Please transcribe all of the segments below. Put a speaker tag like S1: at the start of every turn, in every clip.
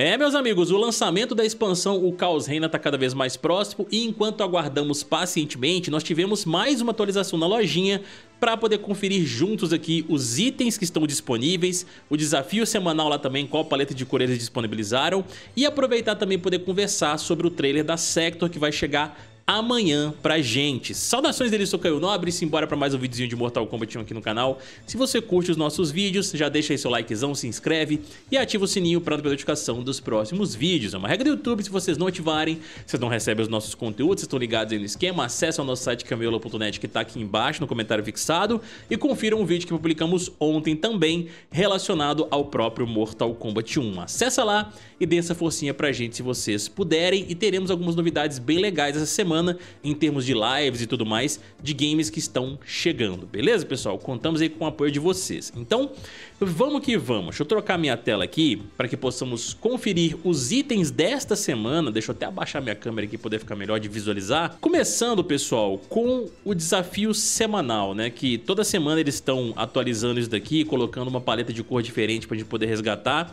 S1: É, meus amigos, o lançamento da expansão O Caos Reina está cada vez mais próximo e enquanto aguardamos pacientemente, nós tivemos mais uma atualização na lojinha para poder conferir juntos aqui os itens que estão disponíveis, o desafio semanal lá também, qual paleta de cores eles disponibilizaram e aproveitar também poder conversar sobre o trailer da Sector que vai chegar amanhã pra gente. Saudações dele, sou Caio Nobre, simbora pra mais um videozinho de Mortal Kombat 1 aqui no canal. Se você curte os nossos vídeos, já deixa aí seu likezão, se inscreve e ativa o sininho pra notificação dos próximos vídeos. É uma regra do YouTube, se vocês não ativarem, vocês não recebem os nossos conteúdos, vocês estão ligados aí no esquema, acesse o nosso site Camelo.Net que tá aqui embaixo no comentário fixado e confira um vídeo que publicamos ontem também relacionado ao próprio Mortal Kombat 1. Acesse lá e dê essa forcinha pra gente se vocês puderem e teremos algumas novidades bem legais essa semana semana, em termos de lives e tudo mais, de games que estão chegando, beleza, pessoal? Contamos aí com o apoio de vocês. Então, vamos que vamos. Deixa eu trocar minha tela aqui para que possamos conferir os itens desta semana. Deixa eu até abaixar minha câmera aqui para poder ficar melhor de visualizar. Começando, pessoal, com o desafio semanal, né? Que toda semana eles estão atualizando isso daqui, colocando uma paleta de cor diferente para a gente poder resgatar.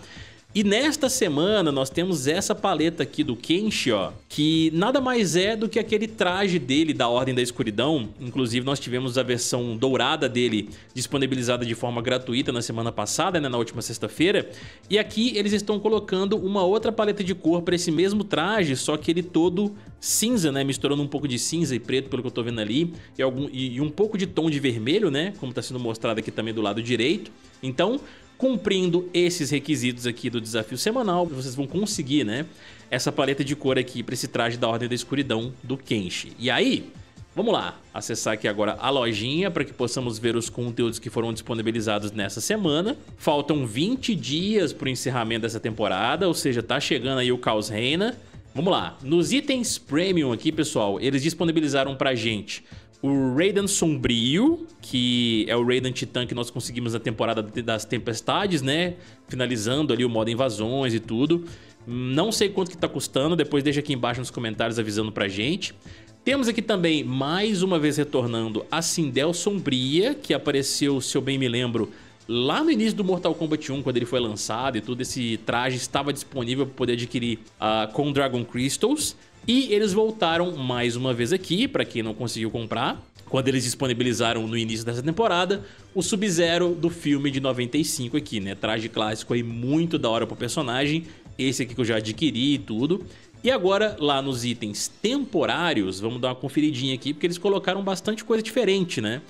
S1: E nesta semana nós temos essa paleta aqui do Kenshi, ó, que nada mais é do que aquele traje dele da Ordem da Escuridão. Inclusive nós tivemos a versão dourada dele disponibilizada de forma gratuita na semana passada, né, na última sexta-feira. E aqui eles estão colocando uma outra paleta de cor para esse mesmo traje, só que ele todo cinza, né, misturando um pouco de cinza e preto, pelo que eu tô vendo ali, e, algum, e, e um pouco de tom de vermelho, né, como tá sendo mostrado aqui também do lado direito. Então, Cumprindo esses requisitos aqui do desafio semanal, vocês vão conseguir, né, essa paleta de cor aqui para esse traje da Ordem da Escuridão do Kenshi. E aí, Vamos lá, acessar aqui agora a lojinha para que possamos ver os conteúdos que foram disponibilizados nessa semana. Faltam 20 dias para o encerramento dessa temporada, ou seja, tá chegando aí o Caos Reina. Vamos lá, nos itens Premium aqui, pessoal, eles disponibilizaram pra gente o Raiden Sombrio, que é o Raiden Titã que nós conseguimos na temporada das Tempestades, né? Finalizando ali o modo invasões e tudo. Não sei quanto que tá custando, depois deixa aqui embaixo nos comentários avisando pra gente. Temos aqui também, mais uma vez retornando, a Sindel Sombria, que apareceu, se eu bem me lembro, lá no início do Mortal Kombat 1, quando ele foi lançado e tudo, esse traje estava disponível para poder adquirir uh, com Dragon Crystals. E eles voltaram mais uma vez aqui, para quem não conseguiu comprar, quando eles disponibilizaram no início dessa temporada, o Sub-Zero do filme de 95 aqui, né? Traje clássico aí muito da hora pro personagem, esse aqui que eu já adquiri e tudo. E agora, lá nos itens temporários, vamos dar uma conferidinha aqui, porque eles colocaram bastante coisa diferente, né?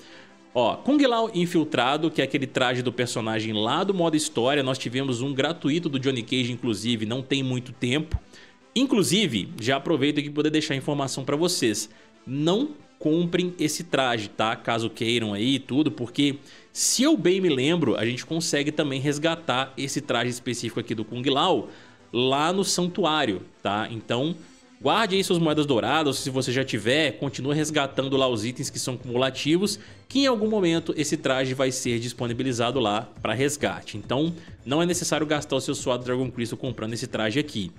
S1: Ó, Kung Lao Infiltrado, que é aquele traje do personagem lá do modo história, nós tivemos um gratuito do Johnny Cage, inclusive, não tem muito tempo. Inclusive, já aproveito aqui para poder deixar a informação para vocês. Não comprem esse traje, tá? Caso queiram aí e tudo, porque se eu bem me lembro, a gente consegue também resgatar esse traje específico aqui do Kung Lao lá no santuário, tá? Então, guarde aí suas moedas douradas, se você já tiver, continue resgatando lá os itens que são cumulativos, que em algum momento esse traje vai ser disponibilizado lá para resgate. Então, não é necessário gastar o seu suado Dragon Crystal comprando esse traje aqui.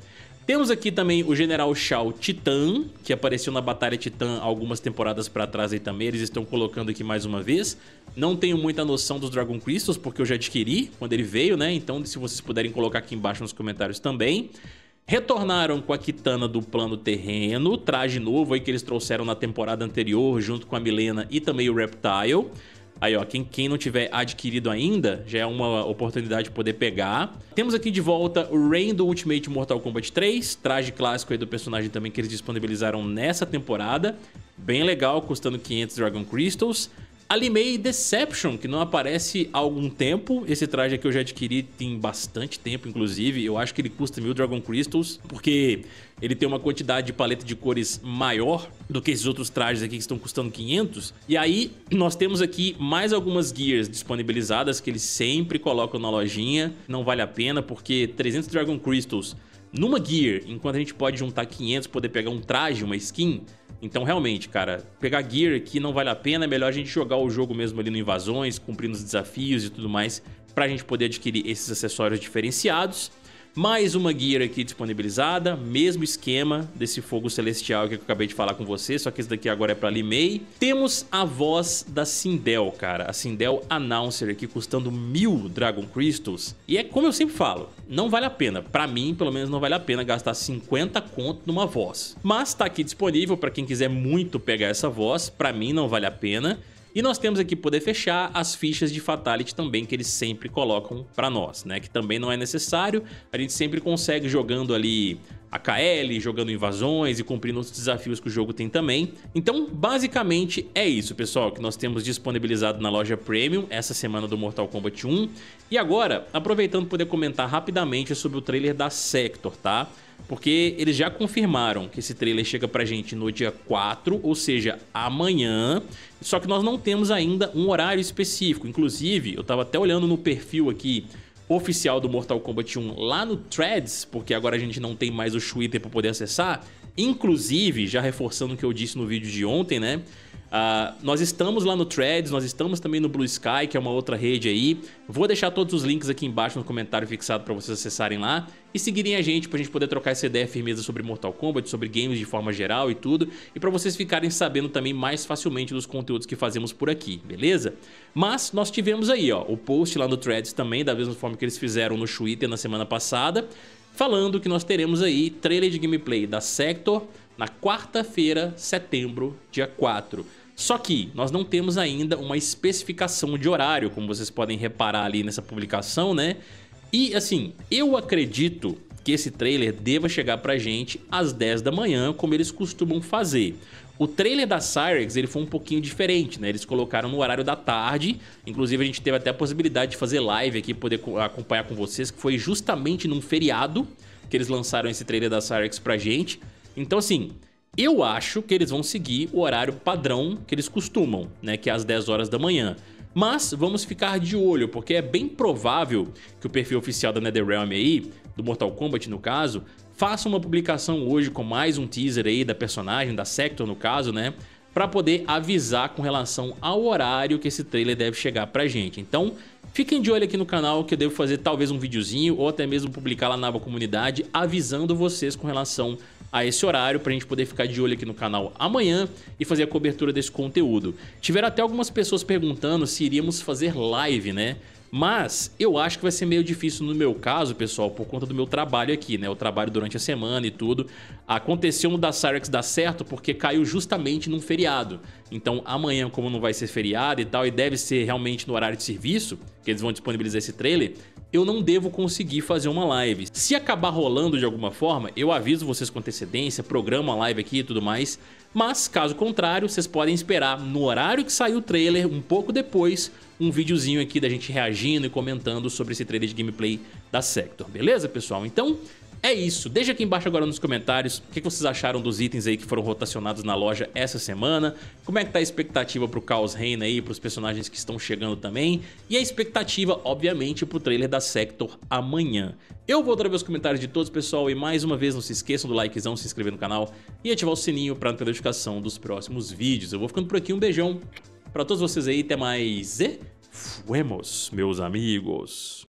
S1: Temos aqui também o General Shao Titan, que apareceu na Batalha Titan algumas temporadas para trás aí também, eles estão colocando aqui mais uma vez. Não tenho muita noção dos Dragon Crystals, porque eu já adquiri quando ele veio, né? Então se vocês puderem colocar aqui embaixo nos comentários também. Retornaram com a Kitana do plano terreno, traje novo aí que eles trouxeram na temporada anterior junto com a Milena e também o Reptile. Aí, ó, quem, quem não tiver adquirido ainda, já é uma oportunidade de poder pegar. Temos aqui de volta o Rain do Ultimate Mortal Kombat 3, traje clássico aí do personagem também que eles disponibilizaram nessa temporada. Bem legal, custando 500 Dragon Crystals. Alimei Deception, que não aparece há algum tempo. Esse traje aqui eu já adquiri tem bastante tempo, inclusive. Eu acho que ele custa mil Dragon Crystals, porque ele tem uma quantidade de paleta de cores maior do que esses outros trajes aqui que estão custando 500. E aí nós temos aqui mais algumas gears disponibilizadas que eles sempre colocam na lojinha. Não vale a pena porque 300 Dragon Crystals numa gear, enquanto a gente pode juntar 500, poder pegar um traje, uma skin. Então, realmente, cara, pegar gear aqui não vale a pena. É melhor a gente jogar o jogo mesmo ali no Invasões, cumprindo os desafios e tudo mais, pra gente poder adquirir esses acessórios diferenciados. Mais uma gear aqui disponibilizada, mesmo esquema desse fogo celestial que eu acabei de falar com você, só que esse daqui agora é para Limei. Temos a voz da Sindel, cara, a Sindel Announcer aqui custando mil Dragon Crystals. E é como eu sempre falo, não vale a pena, para mim pelo menos não vale a pena gastar 50 conto numa voz. Mas tá aqui disponível para quem quiser muito pegar essa voz, para mim não vale a pena. E nós temos aqui poder fechar as fichas de Fatality também que eles sempre colocam para nós, né? Que também não é necessário, a gente sempre consegue jogando ali a KL, jogando invasões e cumprindo outros desafios que o jogo tem também. Então, basicamente, é isso, pessoal, que nós temos disponibilizado na loja Premium essa semana do Mortal Kombat 1. E agora, aproveitando poder comentar rapidamente sobre o trailer da Sector, tá? Porque eles já confirmaram que esse trailer chega pra gente no dia 4, ou seja, amanhã. Só que nós não temos ainda um horário específico. Inclusive, eu tava até olhando no perfil aqui oficial do Mortal Kombat 1 lá no Threads, porque agora a gente não tem mais o Twitter para poder acessar. Inclusive, já reforçando o que eu disse no vídeo de ontem, né? Uh, nós estamos lá no Threads, nós estamos também no Blue Sky, que é uma outra rede aí. Vou deixar todos os links aqui embaixo no comentário fixado para vocês acessarem lá e seguirem a gente para a gente poder trocar essa ideia firmeza sobre Mortal Kombat, sobre games de forma geral e tudo, e para vocês ficarem sabendo também mais facilmente dos conteúdos que fazemos por aqui, beleza? Mas nós tivemos aí, ó, o post lá no Threads também, da mesma forma que eles fizeram no Twitter na semana passada, falando que nós teremos aí trailer de gameplay da Sector, na quarta-feira, setembro, dia 4. Só que nós não temos ainda uma especificação de horário, como vocês podem reparar ali nessa publicação, né? E assim, eu acredito que esse trailer deva chegar pra gente às 10 da manhã, como eles costumam fazer. O trailer da Cyrex ele foi um pouquinho diferente, né? Eles colocaram no horário da tarde, inclusive a gente teve até a possibilidade de fazer live aqui, poder acompanhar com vocês, que foi justamente num feriado que eles lançaram esse trailer da Cyrex pra gente. Então, assim, eu acho que eles vão seguir o horário padrão que eles costumam, né? Que é às 10 horas da manhã. Mas vamos ficar de olho, porque é bem provável que o perfil oficial da NetherRealm aí, do Mortal Kombat no caso, faça uma publicação hoje com mais um teaser aí da personagem, da Sector no caso, né? Para poder avisar com relação ao horário que esse trailer deve chegar pra gente. Então, fiquem de olho aqui no canal que eu devo fazer talvez um videozinho ou até mesmo publicar lá na nova comunidade avisando vocês com relação a esse horário para a gente poder ficar de olho aqui no canal amanhã e fazer a cobertura desse conteúdo. Tiveram até algumas pessoas perguntando se iríamos fazer live, né? Mas eu acho que vai ser meio difícil no meu caso, pessoal, por conta do meu trabalho aqui, né? o trabalho durante a semana e tudo. Aconteceu no da Cyrex dar certo porque caiu justamente num feriado. Então amanhã, como não vai ser feriado e tal, e deve ser realmente no horário de serviço, que eles vão disponibilizar esse trailer, eu não devo conseguir fazer uma live. Se acabar rolando de alguma forma, eu aviso vocês com antecedência, programa a live aqui e tudo mais. Mas, caso contrário, vocês podem esperar no horário que sair o trailer, um pouco depois, um videozinho aqui da gente reagindo e comentando sobre esse trailer de gameplay da Sector, beleza, pessoal? Então, é isso. Deixa aqui embaixo agora nos comentários o que vocês acharam dos itens aí que foram rotacionados na loja essa semana. Como é que tá a expectativa pro Caos Reina aí, pros personagens que estão chegando também. E a expectativa, obviamente, pro trailer da Sector amanhã. Eu vou trazer os comentários de todos, pessoal. E mais uma vez, não se esqueçam do likezão, se inscrever no canal e ativar o sininho pra não perder notificação dos próximos vídeos. Eu vou ficando por aqui. Um beijão pra todos vocês aí. Até mais e fuemos, meus amigos.